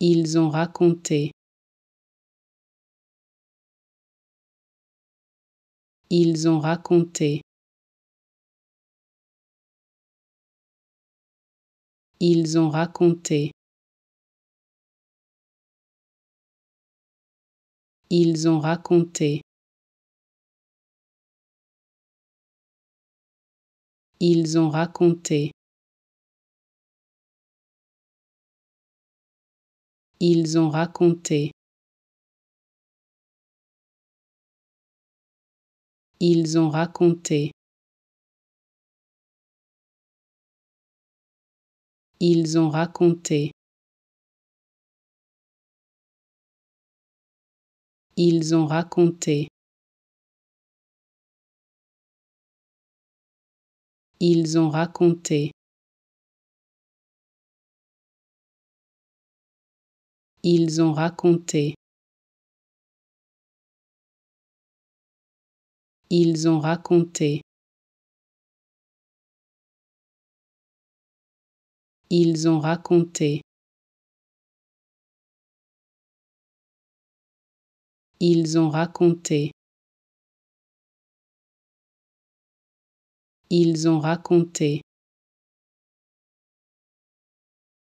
Ils ont raconté. Ils ont raconté. Ils ont raconté. Ils ont raconté. Ils ont raconté. Ils ont raconté. Ils ont raconté. Ils ont raconté. Ils ont raconté. Ils ont raconté. Ils ont raconté. Ils ont raconté. Ils ont raconté. Ils ont raconté. Ils ont raconté.